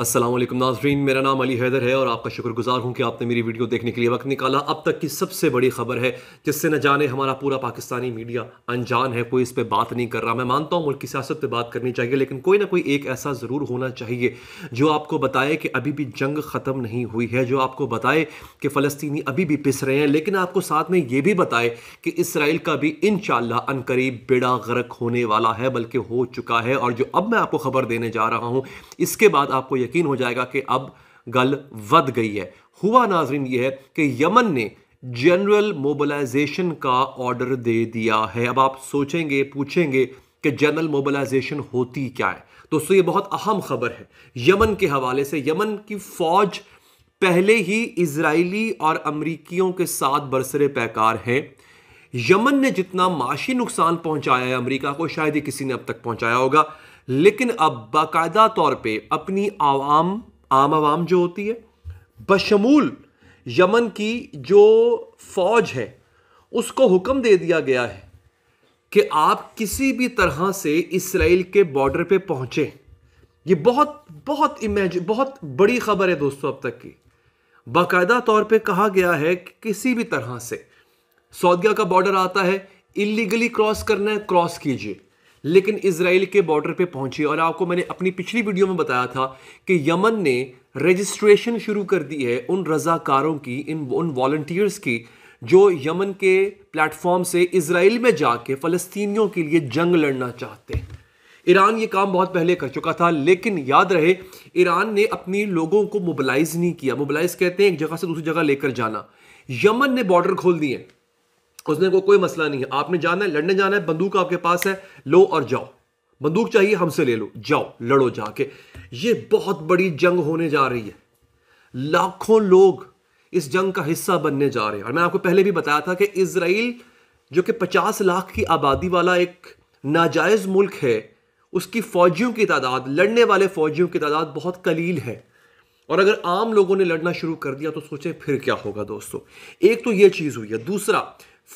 असलम नाजरीन मेरा नाम अली हैदर है और आपका शुक्रगुजार हूं कि आपने मेरी वीडियो देखने के लिए वक्त निकाला अब तक की सबसे बड़ी खबर है जिससे न जाने हमारा पूरा पाकिस्तानी मीडिया अनजान है कोई इस पर बात नहीं कर रहा मैं मानता हूं मुल्क की सियासत पर बात करनी चाहिए लेकिन कोई ना कोई एक ऐसा ज़रूर होना चाहिए जो आपको बताए कि अभी भी जंग ख़त्म नहीं हुई है जो आपको बताए कि फ़लस्तनी अभी भी पिस रहे हैं लेकिन आपको साथ में ये भी बताए कि इसराइल का भी इन अनकरीब बेड़ा गर्क होने वाला है बल्कि हो चुका है और जो अब मैं आपको खबर देने जा रहा हूँ इसके बाद आपको यकीन हो जाएगा कि अब गल वध गई है हुआ नाजरीन यह है कि यमन ने जनरल मोबलाइजेशन का ऑर्डर दे दिया है अब आप सोचेंगे पूछेंगे कि जनरल मोबलाइजेशन होती क्या है दोस्तों ये बहुत अहम खबर है यमन के हवाले से यमन की फौज पहले ही इसराइली और अमरीकियों के साथ बरसरे पैकार है यमन ने जितना माशी नुकसान पहुंचाया है अमरीका को शायद ही किसी ने अब तक पहुंचाया होगा लेकिन अब बाकायदा तौर पे अपनी आवाम आम आवाम जो होती है बशमूल यमन की जो फौज है उसको हुक्म दे दिया गया है कि आप किसी भी तरह से इसराइल के बॉर्डर पे पहुंचे ये बहुत बहुत इमेज बहुत बड़ी खबर है दोस्तों अब तक की बाकायदा तौर पे कहा गया है कि किसी भी तरह से सऊदिया का बॉर्डर आता है इलीगली क्रॉस करना है क्रॉस कीजिए लेकिन इसराइल के बॉर्डर पे पहुंची और आपको मैंने अपनी पिछली वीडियो में बताया था कि यमन ने रजिस्ट्रेशन शुरू कर दी है उन रजाकारों की इन उन वॉल्टियर्स की जो यमन के प्लेटफॉर्म से इसराइल में जाके फ़लस्तीनियों के लिए जंग लड़ना चाहते हैं ईरान ये काम बहुत पहले कर चुका था लेकिन याद रहे ईरान ने अपनी लोगों को मोबिलाइज नहीं किया मोबिलाइज कहते हैं एक जगह से दूसरी जगह लेकर जाना यमन ने बॉर्डर खोल दिए उसने को कोई मसला नहीं है आपने जाना है लड़ने जाना है बंदूक आपके पास है लो और जाओ बंदूक चाहिए हमसे ले लो जाओ लड़ो जाके ये बहुत बड़ी जंग होने जा रही है लाखों लोग इस जंग का हिस्सा बनने जा रहे हैं और मैं आपको पहले भी बताया था कि इसराइल जो कि 50 लाख की आबादी वाला एक नाजायज़ मुल्क है उसकी फ़ौजियों की तादाद लड़ने वाले फ़ौजियों की तादाद बहुत कलील है और अगर आम लोगों ने लड़ना शुरू कर दिया तो सोचें फिर क्या होगा दोस्तों एक तो ये चीज़ हुई है दूसरा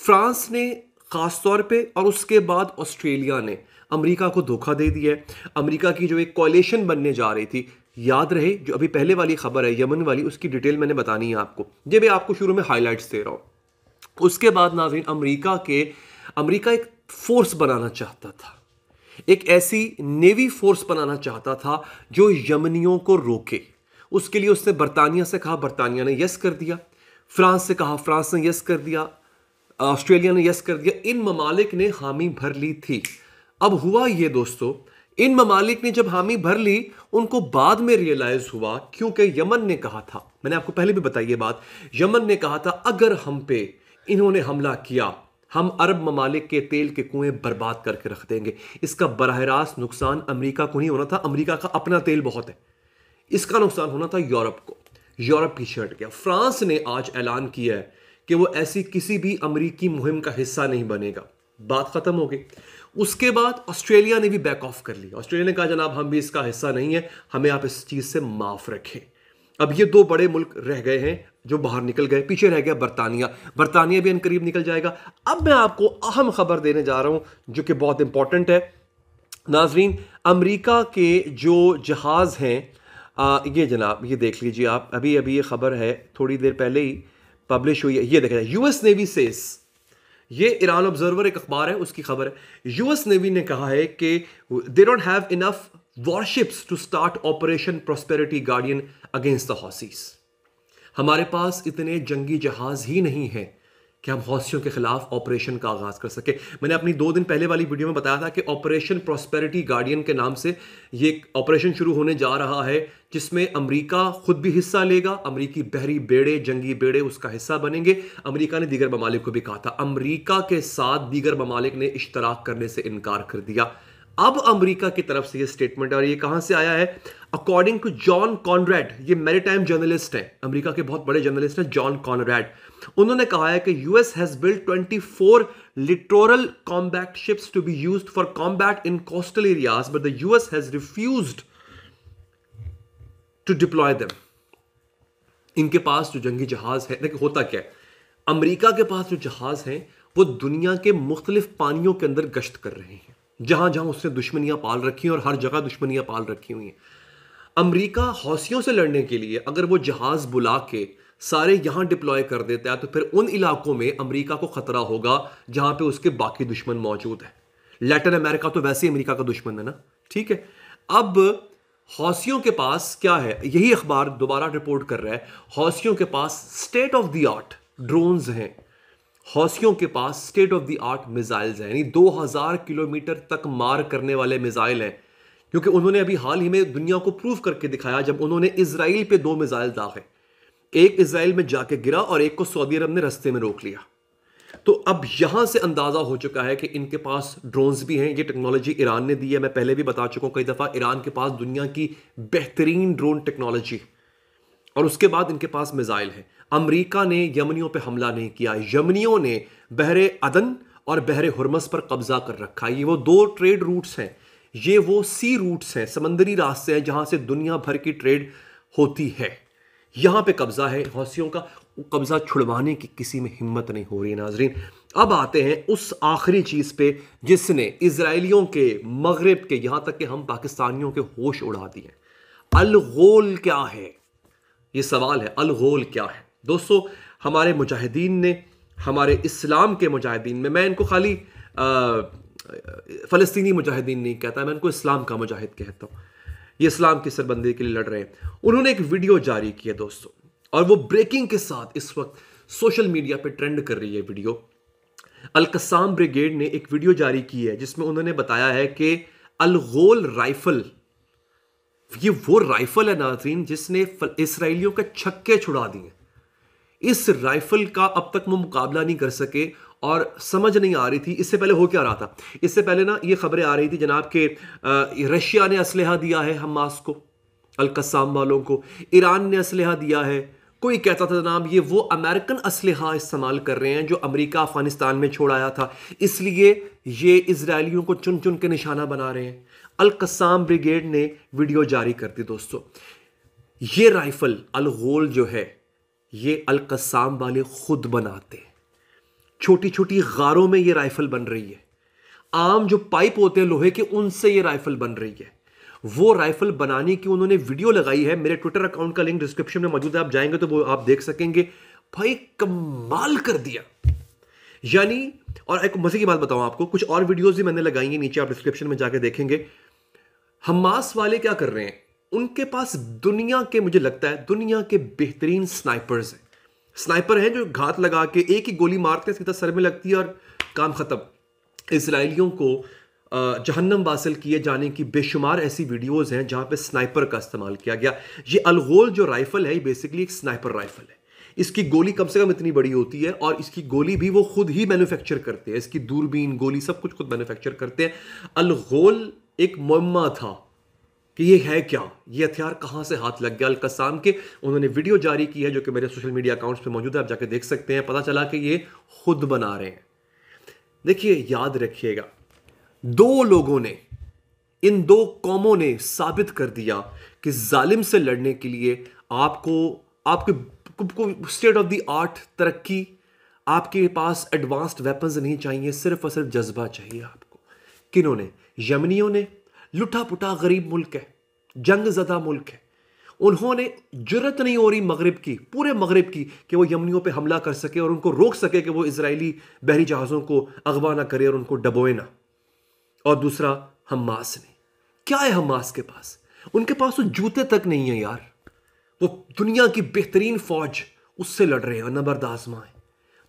फ्रांस ने ख़ास तौर पे और उसके बाद ऑस्ट्रेलिया ने अमेरिका को धोखा दे दिया है अमेरिका की जो एक कॉलेशन बनने जा रही थी याद रहे जो अभी पहले वाली खबर है यमन वाली उसकी डिटेल मैंने बतानी है आपको ये भी आपको शुरू में हाईलाइट्स दे रहा हूँ उसके बाद नाजरीन अमरीका के अमरीका एक फोर्स बनाना चाहता था एक ऐसी नेवी फोर्स बनाना चाहता था जो यमनियों को रोके उसके लिए उसने बरतानिया से कहा बरतानिया ने यस कर दिया फ्रांस से कहा फ्रांस ने यस कर दिया ऑस्ट्रेलिया ने यस कर दिया इन ममालिक ने हामी भर ली थी अब हुआ ये दोस्तों इन ममालिक ने जब हामी भर ली उनको बाद में रियलाइज हुआ क्योंकि यमन ने कहा था मैंने आपको पहले भी बताई ये बात यमन ने कहा था अगर हम पे इन्होंने हमला किया हम अरब ममालिक के तेल के कुएं बर्बाद करके रख देंगे इसका बरह रास्त नुकसान अमरीका को नहीं होना था अमरीका का अपना तेल बहुत है इसका नुकसान होना था यूरोप को यूरोप पीछे हट गया फ्रांस ने आज ऐलान किया है कि वो ऐसी किसी भी अमरीकी मुहिम का हिस्सा नहीं बनेगा बात ख़त्म हो गई उसके बाद ऑस्ट्रेलिया ने भी बैक ऑफ कर लिया ऑस्ट्रेलिया ने कहा जनाब हम भी इसका हिस्सा नहीं है हमें आप इस चीज़ से माफ़ रखें अब ये दो बड़े मुल्क रह गए हैं जो बाहर निकल गए पीछे रह गया बरतानिया बरतानिया भी करीब निकल जाएगा अब मैं आपको अहम खबर देने जा रहा हूँ जो कि बहुत इंपॉर्टेंट है नाजरीन अमरीका के जो जहाज़ हैं ये जनाब ये देख लीजिए आप अभी अभी ये खबर है थोड़ी देर पहले ही पब्लिश हुई है ये देखा जाए यूएस नेवी सेस ये ईरान ऑब्जर्वर एक अखबार है उसकी खबर है यूएस नेवी ने कहा है कि they don't have enough warships to start operation prosperity guardian against the Houthis हमारे पास इतने जंगी जहाज ही नहीं हैं कि हम हौसियों के खिलाफ ऑपरेशन का आगाज़ कर सके मैंने अपनी दो दिन पहले वाली वीडियो में बताया था कि ऑपरेशन प्रॉस्पेरिटी गार्डियन के नाम से ये ऑपरेशन शुरू होने जा रहा है जिसमें अमेरिका खुद भी हिस्सा लेगा अमेरिकी बहरी बेड़े जंगी बेड़े उसका हिस्सा बनेंगे अमेरिका ने दीगर ममालिक को भी कहा था अमरीका के साथ दीगर ममालिक ने इश्तराक करने से इनकार कर दिया अब अमरीका की तरफ से यह स्टेटमेंट और ये कहां से आया है अकॉर्डिंग टू जॉन कॉनरेड ये मेरी जर्नलिस्ट है अमरीका के बहुत बड़े जर्नलिस्ट हैं जॉन कॉनरेड उन्होंने कहा है कि US has build 24 littoral combat ships to be use for combat in coastal areas but the US has refuse to deploy them इनके पास जो जंगी जहाज है देखिए होता क्या है अमरीका के पास जो जहाज हैं वो दुनिया के मुख्तलिफ पानियों के अंदर गश्त कर रहे हैं जहां जहां उसने दुश्मनियां पाल रखी हैं और हर जगह दुश्मनियां पाल रखी हुई हैं अमरीका हौसियों से लड़ने के लिए अगर वो जहाज बुला के सारे यहां डिप्लॉय कर देता है तो फिर उन इलाकों में अमेरिका को खतरा होगा जहां पे उसके बाकी दुश्मन मौजूद है लैटिन अमेरिका तो वैसे ही अमेरिका का दुश्मन है ना ठीक है अब हौसियों के पास क्या है यही अखबार दोबारा रिपोर्ट कर रहा है हौसियों के पास state of the art drones हैं हौसियों के पास state of the art missiles हैं यानी 2000 किलोमीटर तक मार करने वाले मिसाइल हैं क्योंकि उन्होंने अभी हाल ही में दुनिया को प्रूव करके दिखाया जब उन्होंने इसराइल पे दो मिसाइल दागे एक इसराइल में जाके गिरा और एक को सऊदी अरब ने रस्ते में रोक लिया तो अब यहां से अंदाजा हो चुका है कि इनके पास ड्रोन्स भी हैं ये टेक्नोलॉजी ईरान ने दी है मैं पहले भी बता चुका हूं कई दफा ईरान के पास दुनिया की बेहतरीन ड्रोन टेक्नोलॉजी और उसके बाद इनके पास मिसाइल है अमरीका ने यमनियों पर हमला नहीं किया यमनियों ने बहरे अदन और बहरे हरमस पर कब्जा कर रखा है ये वो दो ट्रेड रूट्स हैं ये वो सी रूट्स हैं समंदरी रास्ते हैं जहां से दुनिया भर की ट्रेड होती है यहाँ पे कब्जा है हौसियों का कब्जा छुड़वाने की किसी में हिम्मत नहीं हो रही नाजरीन अब आते हैं उस आखिरी चीज़ पे जिसने इसराइलियों के मगरब के यहाँ तक कि हम पाकिस्तानियों के होश उड़ा दिए अलगोल क्या है ये सवाल है अलगोल क्या है दोस्तों हमारे मुजाहिदीन ने हमारे इस्लाम के मुजाहिदीन में मैं इनको खाली फ़लस्तनी मुजाहिदीन नहीं कहता मैं इनको इस्लाम का मुजाहिद कहता हूँ ये इस्लाम की सरबंदी के लिए लड़ रहे हैं उन्होंने एक वीडियो जारी किया दोस्तों और वो ब्रेकिंग के साथ इस वक्त सोशल मीडिया पे ट्रेंड कर रही है वीडियो अलकसाम ब्रिगेड ने एक वीडियो जारी की है जिसमें उन्होंने बताया है कि अलगोल राइफल ये वो राइफल है नाजरीन जिसने इसराइलियों के छक्के छुड़ा दिए इस राइफल का अब तक वो मुकाबला नहीं कर सके और समझ नहीं आ रही थी इससे पहले हो क्या रहा था इससे पहले ना ये खबरें आ रही थी जनाब के रशिया ने असलहा दिया है हमास को अलकसाम वालों को ईरान ने असलहा दिया है कोई कहता था जनाब ये वो अमेरिकन असलहा इस्तेमाल कर रहे हैं जो अमेरिका अफगानिस्तान में छोड़ाया था इसलिए ये इसराइलियों को चुन चुन के निशाना बना रहे हैं अलकसाम ब्रिगेड ने वीडियो जारी कर दी दोस्तों ये राइफल अलगोल जो है ये अलकसाम वाले खुद बनाते छोटी छोटी गारों में ये राइफल बन रही है आम जो पाइप होते हैं लोहे के उनसे ये राइफल बन रही है वो राइफल बनाने की उन्होंने वीडियो लगाई है मेरे ट्विटर अकाउंट का लिंक डिस्क्रिप्शन में मौजूद है आप जाएंगे तो वो आप देख सकेंगे भाई कमाल कर दिया यानी और एक मजे की बात बताऊं आपको कुछ और वीडियोस भी मैंने लगाई हैं नीचे आप डिस्क्रिप्शन में जाके देखेंगे हमास वाले क्या कर रहे हैं उनके पास दुनिया के मुझे लगता है दुनिया के बेहतरीन स्नाइपर्स हैं स्नाइपर हैं जो घात लगा के एक ही गोली मारते हैं सीधा सर में लगती है और काम ख़त्म इसराइलियों को जहन्नम वासिल किए जाने की बेशुमार ऐसी वीडियोस हैं जहाँ पे स्नाइपर का इस्तेमाल किया गया ये अलगोल जो राइफल है ये बेसिकली एक स्नाइपर राइफल है इसकी गोली कम से कम इतनी बड़ी होती है और इसकी गोली भी वो खुद ही मैन्युफैक्चर करते हैं इसकी दूरबीन गोली सब कुछ खुद मैन्युफैक्चर करते हैं अलगोल एक मम्मा था कि ये है क्या ये हथियार कहाँ से हाथ लग गया अलकसाम के उन्होंने वीडियो जारी की है जो कि मेरे सोशल मीडिया अकाउंट्स पे मौजूद है आप जाके देख सकते हैं पता चला कि ये खुद बना रहे हैं देखिए याद रखिएगा दो लोगों ने इन दो कौमों ने साबित कर दिया कि जालिम से लड़ने के लिए आपको आपके स्टेट ऑफ द आर्ट तरक्की आपके पास एडवांस्ड वेपन्स नहीं चाहिए सिर्फ और सिर्फ जज्बा चाहिए आपको किन्होंने यमनियों ने लुटा पुटा गरीब मुल्क है जंग ज़दा मुल्क है उन्होंने जरूरत नहीं हो रही मगरब की पूरे मगरब की कि वो यमनियों पे हमला कर सके और उनको रोक सके कि वो इसराइली बहरी जहाज़ों को अगवा ना करे और उनको डबोए ना और दूसरा हमास ने क्या है हमास के पास उनके पास तो जूते तक नहीं है यार वो दुनिया की बेहतरीन फौज उससे लड़ रहे हैं नबरद आजमा है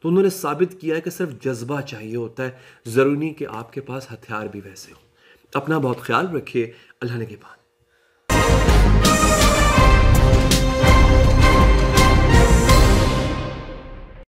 तो उन्होंने साबित किया है कि सिर्फ जज्बा चाहिए होता है ज़रूरी कि आपके पास हथियार भी वैसे हों तो अपना बहुत ख्याल रखिए अल्लाह ने के पास